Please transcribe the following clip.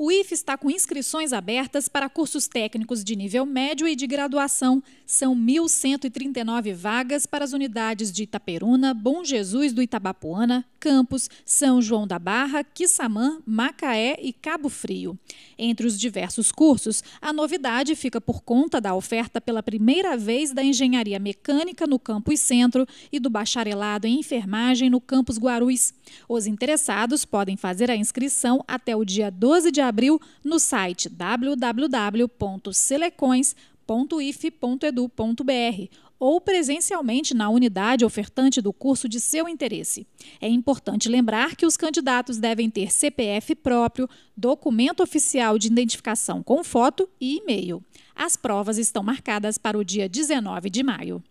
O IF está com inscrições abertas para cursos técnicos de nível médio e de graduação. São 1.139 vagas para as unidades de Itaperuna, Bom Jesus do Itabapuana, Campos, São João da Barra, Quissamã, Macaé e Cabo Frio. Entre os diversos cursos, a novidade fica por conta da oferta pela primeira vez da Engenharia Mecânica no Campus Centro e do Bacharelado em Enfermagem no Campus Guarus. Os interessados podem fazer a inscrição até o dia 12 de abril no site www.selecões.if.edu.br ou presencialmente na unidade ofertante do curso de seu interesse. É importante lembrar que os candidatos devem ter CPF próprio, documento oficial de identificação com foto e e-mail. As provas estão marcadas para o dia 19 de maio.